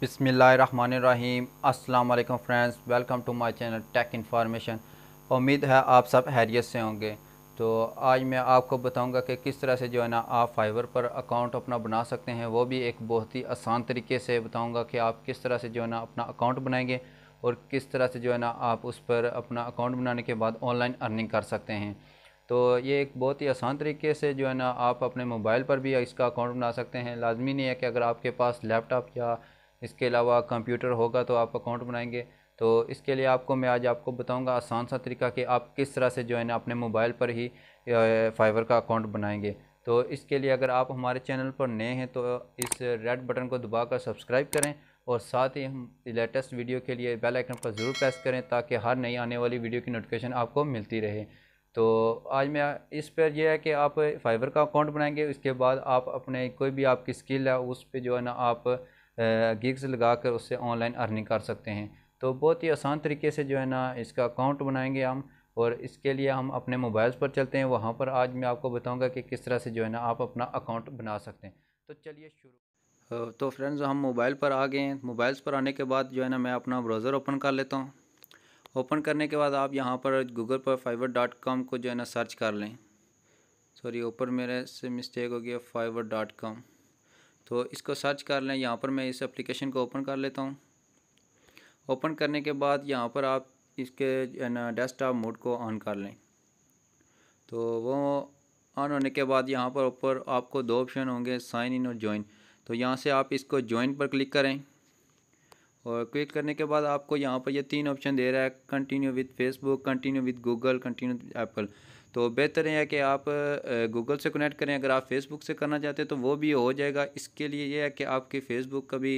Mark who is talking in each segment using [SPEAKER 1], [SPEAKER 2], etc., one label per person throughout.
[SPEAKER 1] बिसमीम अल्लाम friends welcome to my channel tech information उम्मीद है आप सब हैरियत से होंगे तो आज मैं आपको बताऊंगा कि किस तरह से जो है ना आप फाइबर पर अकाउंट अपना बना सकते हैं वो भी एक बहुत ही आसान तरीके से बताऊंगा कि आप किस तरह से जो है ना अपना अकाउंट बनाएंगे और किस तरह से जो है ना आप उस पर अपना अकाउंट बनाने के बाद ऑनलाइन अर्निंग कर सकते हैं तो ये एक बहुत ही आसान तरीके से जो है ना आप अपने मोबाइल पर भी इसका अकाउंट बना सकते हैं लाजमी नहीं है कि अगर आपके पास लैपटॉप या इसके अलावा कंप्यूटर होगा तो आप अकाउंट बनाएंगे तो इसके लिए आपको मैं आज आपको बताऊंगा आसान सा तरीका कि आप किस तरह से जो है ना अपने मोबाइल पर ही फाइवर का अकाउंट बनाएंगे तो इसके लिए अगर आप हमारे चैनल पर नए हैं तो इस रेड बटन को दबाकर सब्सक्राइब करें और साथ ही हम लेटेस्ट वीडियो के लिए बेल आइकन पर ज़रूर प्रेस करें ताकि हर नई आने वाली वीडियो की नोटिफिकेशन आपको मिलती रहे तो आज मैं इस पर यह है कि आप फाइबर का अकाउंट बनाएंगे उसके बाद आप अपने कोई भी आपकी स्किल है उस पर जो है ना आप गिग्स लगा कर उससे ऑनलाइन अर्निंग कर सकते हैं तो बहुत ही आसान तरीके से जो है ना इसका अकाउंट बनाएंगे हम और इसके लिए हम अपने मोबाइल्स पर चलते हैं वहाँ पर आज मैं आपको बताऊँगा कि किस तरह से जो है ना आप अपना अकाउंट बना सकते हैं तो चलिए शुरू तो फ्रेंड्स हम मोबाइल पर आ गए हैं मोबाइल्स पर आने के बाद जो है ना मैं अपना ब्राउज़र ओपन कर लेता हूँ ओपन करने के बाद आप यहाँ पर गूगल पर फाइवर डॉट कॉम को जो है ना सर्च कर लें सॉरी ऊपर मेरे से मिस्टेक हो गया फाइवर डॉट कॉम तो इसको सर्च कर लें यहाँ पर मैं इस एप्लीकेशन को ओपन कर लेता हूँ ओपन करने के बाद यहाँ पर आप इसके ना डेस्कटॉप मोड को ऑन कर लें तो वो ऑन होने के बाद यहाँ पर ऊपर आपको दो ऑप्शन होंगे साइन इन और ज्वाइन तो यहाँ से आप इसको ज्वाइन पर क्लिक करें और क्लिक करने के बाद आपको यहाँ पर ये तीन ऑप्शन दे रहा है continue with Facebook continue with Google continue with Apple तो बेहतर है कि आप गूगल से कनेक्ट करें अगर आप फेसबुक से करना चाहते हैं तो वो भी हो जाएगा इसके लिए यह है कि आपकी फ़ेसबुक कभी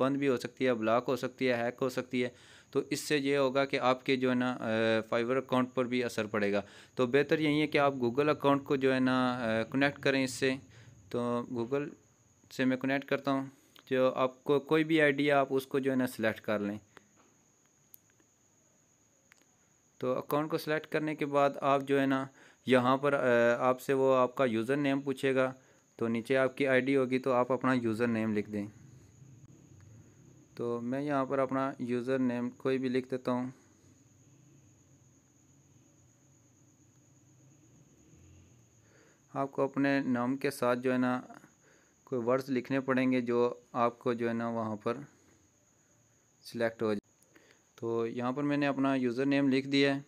[SPEAKER 1] बंद भी हो सकती है ब्लॉक हो सकती है हैक हो सकती है तो इससे ये होगा कि आपके जो है ना फाइबर अकाउंट पर भी असर पड़ेगा तो बेहतर यही है कि आप गूगल अकाउंट को जो है ना कनेक्ट करें इससे तो गूगल से मैं कनेक्ट करता हूँ जो आपको कोई भी आइडिया आप उसको जो है ना सिलेक्ट कर लें तो अकाउंट को सिलेक्ट करने के बाद आप जो है ना यहाँ पर आपसे वो आपका यूज़र नेम पूछेगा तो नीचे आपकी आईडी होगी तो आप अपना यूज़र नेम लिख दें तो मैं यहाँ पर अपना यूज़र नेम कोई भी लिख देता हूँ आपको अपने नाम के साथ जो है ना कोई वर्ड्स लिखने पड़ेंगे जो आपको जो है ना वहाँ पर सिलेक्ट हो जाए तो यहाँ पर मैंने अपना यूज़र नेम लिख दिया है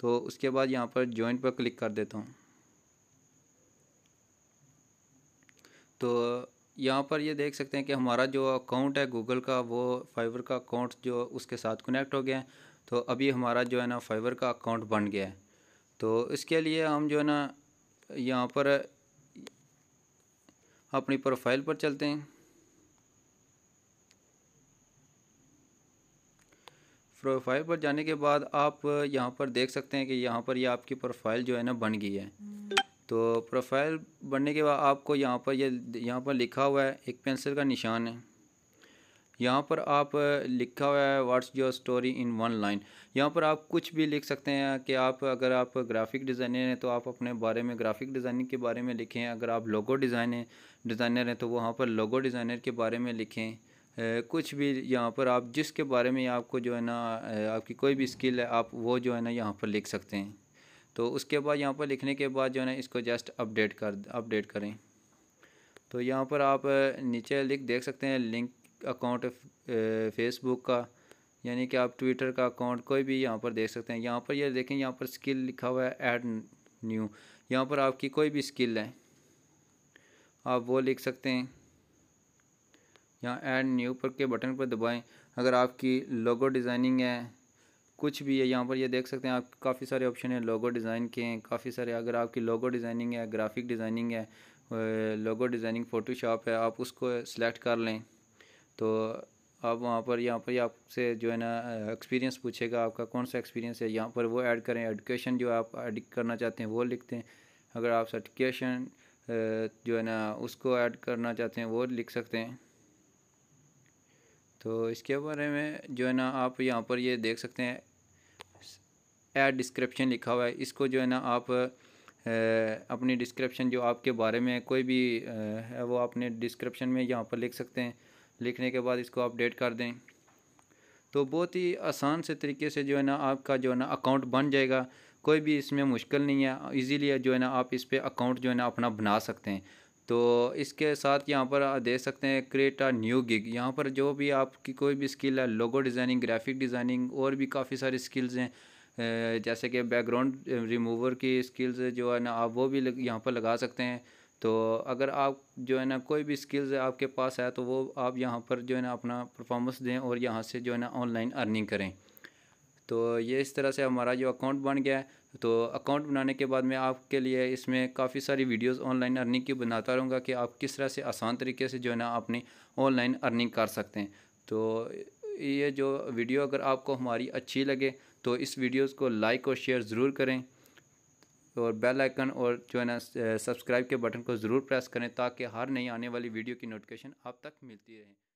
[SPEAKER 1] तो उसके बाद यहाँ पर ज्वाइन पर क्लिक कर देता हूँ तो यहाँ पर ये देख सकते हैं कि हमारा जो अकाउंट है गूगल का वो फाइवर का अकाउंट जो उसके साथ कनेक्ट हो गया है तो अभी हमारा जो है ना फाइवर का अकाउंट बन गया है तो इसके लिए हम जो है ना यहाँ पर अपनी प्रोफाइल पर चलते हैं प्रोफाइल पर जाने के बाद आप यहाँ पर देख सकते हैं कि यहाँ पर ये यह आपकी प्रोफाइल जो है ना बन गई है तो प्रोफाइल बनने के बाद आपको यहाँ पर ये यह, यहाँ पर लिखा हुआ है एक पेंसिल का निशान है यहाँ पर आप लिखा हुआ है what's your story in one line यहाँ पर आप कुछ भी लिख सकते हैं कि आप अगर आप ग्राफिक डिज़ाइनर हैं तो आप अपने बारे में ग्राफिक डिज़ाइनिंग के बारे में लिखें अगर आप लोगो डिज़ाइन डिज़ाइनर हैं तो वहाँ पर लोगो डिज़ाइनर के बारे में लिखें कुछ भी यहाँ पर आप जिसके बारे में आपको जो है ना आपकी कोई भी स्किल है आप वो जो है ना यहाँ पर लिख सकते हैं तो उसके बाद यहाँ पर लिखने के बाद जो है ना इसको जस्ट अपडेट कर अपडेट करें तो यहाँ पर आप नीचे लिख देख सकते हैं लिंक अकाउंट फेसबुक का यानी कि आप ट्विटर का अकाउंट कोई भी यहाँ पर देख सकते हैं यहाँ पर ये यह देखें यहाँ पर स्किल लिखा हुआ है ऐड न्यू यहाँ पर आपकी कोई भी स्किल है आप वो लिख सकते हैं यहाँ ऐड न्यू पर के बटन पर दबाएं अगर आपकी लोगो डिज़ाइनिंग है कुछ भी है यहाँ पर ये यह देख सकते हैं आप काफ़ी सारे ऑप्शन हैं लोगो डिज़ाइन के हैं काफ़ी सारे अगर आपकी लोगो डिज़ाइनिंग है ग्राफिक डिज़ाइनिंग है लोगो डिज़ाइनिंग फ़ोटोशॉप है आप उसको सिलेक्ट कर लें तो आप वहाँ पर यहाँ पर आपसे जो है ना एक्सपीरियंस पूछेगा आपका कौन सा एक्सपीरियंस है यहाँ पर वो ऐड करें एडुकेशन जो आप ऐड करना चाहते हैं वो लिखते हैं अगर आप सर्टिफिकेशन जो है ना उसको ऐड करना चाहते हैं वो लिख सकते हैं तो इसके बारे में जो है ना आप यहाँ पर ये देख सकते हैं ऐड डिस्क्रिप्शन लिखा हुआ है इसको जो है ना आप अपनी डिस्क्रिप्शन जो आपके बारे में कोई भी है वो अपने डिस्क्रिप्शन में यहाँ पर लिख सकते हैं लिखने के बाद इसको अपडेट कर दें तो बहुत ही आसान से तरीके से जो है ना आपका जो है ना अकाउंट बन जाएगा कोई भी इसमें मुश्किल नहीं है इजीली जो है ना आप इस पर अकाउंट जो है ना अपना बना सकते हैं तो इसके साथ यहाँ पर देख सकते हैं क्रिएट आ न्यू गिग यहाँ पर जो भी आपकी कोई भी स्किल है लोगो डिज़ाइनिंग ग्राफिक डिज़ाइनिंग और भी काफ़ी सारी स्किल्स हैं जैसे कि बैकग्राउंड रिमूवर की स्किल्स जो है ना आप वो भी यहाँ पर लगा सकते हैं तो अगर आप जो है ना कोई भी स्किल्स आपके पास है तो वो आप यहाँ पर जो है ना अपना परफॉर्मेंस दें और यहाँ से जो है ना ऑनलाइन अर्निंग करें तो ये इस तरह से हमारा जो अकाउंट बन गया है तो अकाउंट बनाने के बाद मैं आपके लिए इसमें काफ़ी सारी वीडियोस ऑनलाइन अर्निंग की बनाता रहूँगा कि आप किस तरह से आसान तरीके से जो है ना अपनी ऑनलाइन अर्निंग कर सकते हैं तो ये जो वीडियो अगर आपको हमारी अच्छी लगे तो इस वीडियोस को लाइक और शेयर ज़रूर करें और बेल आइकन और जो है ना सब्सक्राइब के बटन को ज़रूर प्रेस करें ताकि हर नई आने वाली वीडियो की नोटिफिकेशन आप तक मिलती रहे